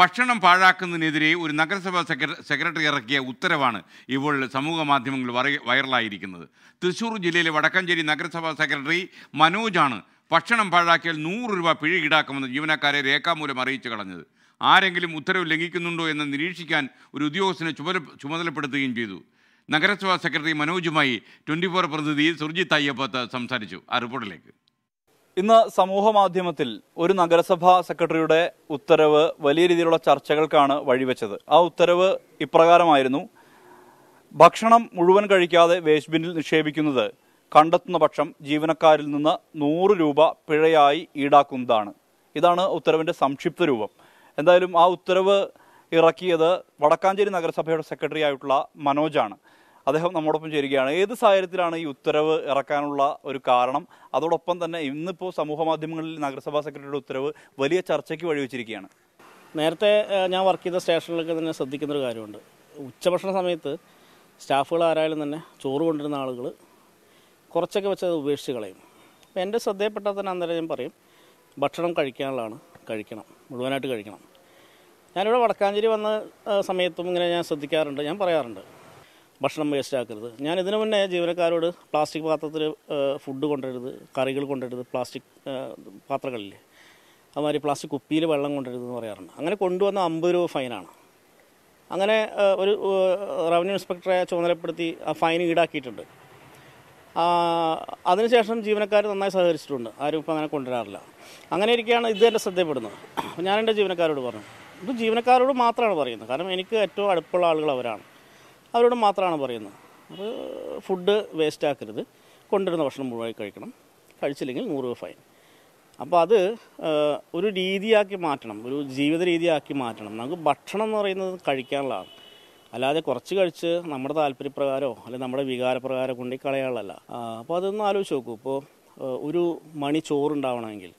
ഭക്ഷണം പാഴാക്കുന്നതിനെതിരെ ഒരു നഗരസഭാ സെക്രട്ടറി ഇറക്കിയ ഉത്തരവാണ് ഇപ്പോൾ സമൂഹ മാധ്യമങ്ങളിൽ വൈറലായിരിക്കുന്നത് തൃശ്ശൂർ ജില്ലയിലെ വടക്കഞ്ചേരി നഗരസഭാ സെക്രട്ടറി മനോജാണ് ഭക്ഷണം പാഴാക്കിയാൽ നൂറ് രൂപ പിഴ ഈടാക്കുമെന്ന് ജീവനക്കാരെ രേഖാമൂലം അറിയിച്ചു കളഞ്ഞത് ആരെങ്കിലും ഉത്തരവ് ലംഘിക്കുന്നുണ്ടോ എന്ന് നിരീക്ഷിക്കാൻ ഒരു ഉദ്യോഗസ്ഥനെ ചുമതല ചുമതലപ്പെടുത്തുകയും ചെയ്തു നഗരസഭാ സെക്രട്ടറി മനോജുമായി ട്വൻറ്റി ഫോർ പ്രതിനിധി സുർജിത് അയ്യപ്പത്ത് സംസാരിച്ചു ആ റിപ്പോർട്ടിലേക്ക് ഇന്ന് സമൂഹ മാധ്യമത്തിൽ ഒരു നഗരസഭാ സെക്രട്ടറിയുടെ ഉത്തരവ് വലിയ രീതിയിലുള്ള ചർച്ചകൾക്കാണ് വഴിവെച്ചത് ആ ഉത്തരവ് ഇപ്രകാരമായിരുന്നു ഭക്ഷണം മുഴുവൻ കഴിക്കാതെ വേസ്റ്റ് ബിന്നിൽ നിക്ഷേപിക്കുന്നത് കണ്ടെത്തുന്ന പക്ഷം ജീവനക്കാരിൽ നിന്ന് നൂറ് രൂപ പിഴയായി ഈടാക്കുന്നതാണ് ഇതാണ് ഉത്തരവിൻ്റെ സംക്ഷിപ്ത രൂപം എന്തായാലും ആ ഉത്തരവ് ഇറക്കിയത് വടക്കാഞ്ചേരി നഗരസഭയുടെ സെക്രട്ടറി ആയിട്ടുള്ള മനോജാണ് അദ്ദേഹം നമ്മോടൊപ്പം ചേരുകയാണ് ഏത് സാഹചര്യത്തിലാണ് ഈ ഉത്തരവ് ഇറക്കാനുള്ള ഒരു കാരണം അതോടൊപ്പം തന്നെ ഇന്നിപ്പോൾ സമൂഹ മാധ്യമങ്ങളിൽ നഗരസഭാ സെക്രട്ടറിയുടെ ഉത്തരവ് വലിയ ചർച്ചയ്ക്ക് വഴിവെച്ചിരിക്കുകയാണ് നേരത്തെ ഞാൻ വർക്ക് ചെയ്ത സ്റ്റേഷനിലൊക്കെ തന്നെ ശ്രദ്ധിക്കുന്നൊരു കാര്യമുണ്ട് ഉച്ചഭക്ഷണ സമയത്ത് സ്റ്റാഫുകൾ ആരായാലും തന്നെ ചോറ് കൊണ്ടിരുന്ന ആളുകൾ കുറച്ചൊക്കെ വെച്ച് അത് ഉപേക്ഷിച്ച് കളയും അപ്പോൾ എൻ്റെ ശ്രദ്ധയപ്പെട്ടാൽ തന്നെ അന്നേരം ഞാൻ പറയും ഭക്ഷണം കഴിക്കാനുള്ളതാണ് കഴിക്കണം മുഴുവനായിട്ട് കഴിക്കണം ഞാനിവിടെ വടക്കാഞ്ചേരി വന്ന സമയത്തും ഇങ്ങനെ ഞാൻ ശ്രദ്ധിക്കാറുണ്ട് ഞാൻ പറയാറുണ്ട് ഭക്ഷണം വേസ്റ്റ് ആക്കരുത് ഞാൻ ഇതിനു മുന്നേ ജീവനക്കാരോട് പ്ലാസ്റ്റിക് പാത്രത്തിൽ ഫുഡ് കൊണ്ടുവരരുത് കറികൾ കൊണ്ടുവരരുത് പ്ലാസ്റ്റിക് പാത്രങ്ങളില്ലേ അതുമാതിരി പ്ലാസ്റ്റിക് കുപ്പിയിൽ വെള്ളം കൊണ്ടുവരരുത് എന്ന് പറയാറുണ്ട് അങ്ങനെ കൊണ്ടുവന്ന അമ്പത് രൂപ ഫൈനാണ് അങ്ങനെ ഒരു റവന്യൂ ഇൻസ്പെക്ടറെ ചുമതലപ്പെടുത്തി ആ ഫൈൻ ഈടാക്കിയിട്ടുണ്ട് അതിനുശേഷം ജീവനക്കാർ നന്നായി സഹകരിച്ചിട്ടുണ്ട് ആരും ഇപ്പം അങ്ങനെ കൊണ്ടുവരാറില്ല അങ്ങനെ ഇരിക്കുകയാണ് ഇത് എൻ്റെ ശ്രദ്ധയപ്പെടുന്നത് ഞാൻ എൻ്റെ ജീവനക്കാരോട് പറഞ്ഞു ഇത് ജീവനക്കാരോട് മാത്രമാണ് പറയുന്നത് കാരണം എനിക്ക് ഏറ്റവും അടുപ്പുള്ള ആളുകൾ അവരാണ് അവരോട് മാത്രമാണ് പറയുന്നത് അത് ഫുഡ് വേസ്റ്റ് ആക്കരുത് കൊണ്ടുവരുന്ന ഭക്ഷണം മുഴുവൻ കഴിക്കണം കഴിച്ചില്ലെങ്കിൽ നൂറ് രൂപ ഫൈൻ അപ്പോൾ അത് ഒരു രീതിയാക്കി മാറ്റണം ഒരു ജീവിത രീതിയാക്കി മാറ്റണം നമുക്ക് ഭക്ഷണം എന്ന് പറയുന്നത് കഴിക്കാനുള്ളതാണ് അല്ലാതെ കുറച്ച് കഴിച്ച് നമ്മുടെ താല്പര്യപ്രകാരമോ അല്ലെങ്കിൽ നമ്മുടെ വികാരപ്രകാരം കൊണ്ടി കളയാനുള്ളതല്ല അപ്പോൾ അതൊന്ന് ആലോചിച്ച് നോക്കൂ ഇപ്പോൾ ഒരു മണി ചോറുണ്ടാവണമെങ്കിൽ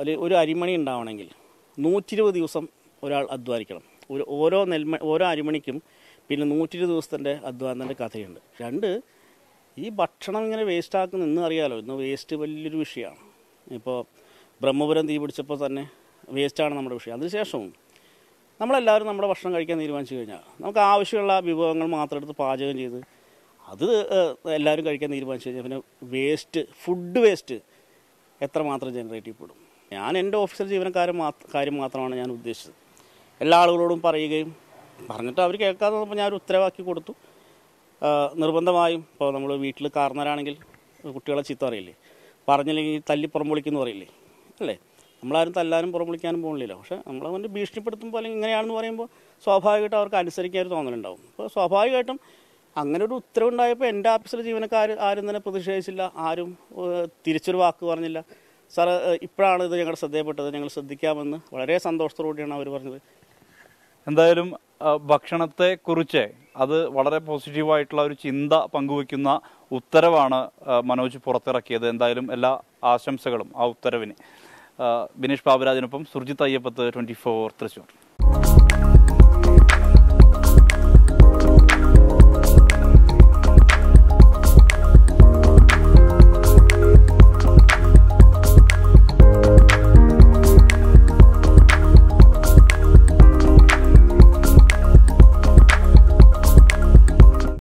അല്ലെങ്കിൽ ഒരു അരിമണി ഉണ്ടാവണമെങ്കിൽ നൂറ്റിരുപത് ദിവസം ഒരാൾ അധ്വാനിക്കണം ഒരു ഓരോ നെൽമ ഓരോ അരിമണിക്കും പിന്നെ നൂറ്റിരു ദിവസത്തിൻ്റെ അധ്വാനത്തിൻ്റെ കഥയുണ്ട് രണ്ട് ഈ ഭക്ഷണം ഇങ്ങനെ വേസ്റ്റ് ഇന്ന് അറിയാലോ ഇന്ന് വേസ്റ്റ് വലിയൊരു വിഷയമാണ് ഇപ്പോൾ ബ്രഹ്മപുരം തീ പിടിച്ചപ്പോൾ തന്നെ വേസ്റ്റാണ് നമ്മുടെ വിഷയം അതിനുശേഷവും നമ്മളെല്ലാവരും നമ്മുടെ ഭക്ഷണം കഴിക്കാൻ തീരുമാനിച്ചു കഴിഞ്ഞാൽ നമുക്ക് ആവശ്യമുള്ള വിഭവങ്ങൾ മാത്രം എടുത്ത് പാചകം ചെയ്ത് അത് എല്ലാവരും കഴിക്കാൻ തീരുമാനിച്ചു കഴിഞ്ഞാൽ പിന്നെ വേസ്റ്റ് ഫുഡ് വേസ്റ്റ് എത്രമാത്രം ജനറേറ്റ് ചെയ്യപ്പെടും ഞാൻ എൻ്റെ ഓഫീസർ ജീവനക്കാരൻ കാര്യം മാത്രമാണ് ഞാൻ ഉദ്ദേശിച്ചത് എല്ലാ ആളുകളോടും പറയുകയും പറഞ്ഞിട്ട് അവർ കേൾക്കാതെ വന്നപ്പോൾ ഞാനൊരു ഉത്തരവാക്കി കൊടുത്തു നിർബന്ധമായും ഇപ്പോൾ നമ്മൾ വീട്ടിൽ കാർന്നരാണെങ്കിൽ കുട്ടികളെ ചീത്ത അറിയില്ലേ പറഞ്ഞില്ലെങ്കിൽ തല്ലി വിളിക്കുന്നു പറയില്ലേ അല്ലേ നമ്മളാരും തല്ലാനും വിളിക്കാനും പോകണില്ലല്ലോ പക്ഷേ നമ്മളവൻ്റെ ഭീഷണിപ്പെടുത്തുമ്പോൾ അല്ലെങ്കിൽ ഇങ്ങനെയാണെന്ന് പറയുമ്പോൾ സ്വാഭാവികമായിട്ട് അവർക്ക് അനുസരിക്കാൻ ഒരു തോന്നലുണ്ടാവും അപ്പോൾ സ്വാഭാവികമായിട്ടും അങ്ങനെ ഒരു ഉത്തരവുണ്ടായപ്പോൾ എൻ്റെ ഓഫീസിലെ ജീവനക്കാർ ആരും തന്നെ പ്രതിഷേധിച്ചില്ല ആരും തിരിച്ചൊരു വാക്ക് പറഞ്ഞില്ല സാറ് ഇപ്പോഴാണ് ഇത് ഞങ്ങൾ ശ്രദ്ധയപ്പെട്ടത് ഞങ്ങൾ ശ്രദ്ധിക്കാമെന്ന് വളരെ സന്തോഷത്തോടുകൂടിയാണ് അവർ പറഞ്ഞത് എന്തായാലും ഭക്ഷണത്തെ കുറിച്ച് അത് വളരെ പോസിറ്റീവായിട്ടുള്ള ഒരു ചിന്ത പങ്കുവയ്ക്കുന്ന ഉത്തരവാണ് മനോജ് പുറത്തിറക്കിയത് എന്തായാലും എല്ലാ ആശംസകളും ആ ഉത്തരവിന് ബിനീഷ് ബാബുരാജിനൊപ്പം സുർജിത് അയ്യപ്പത്ത് ട്വൻറ്റി ഫോർ തൃശ്ശൂർ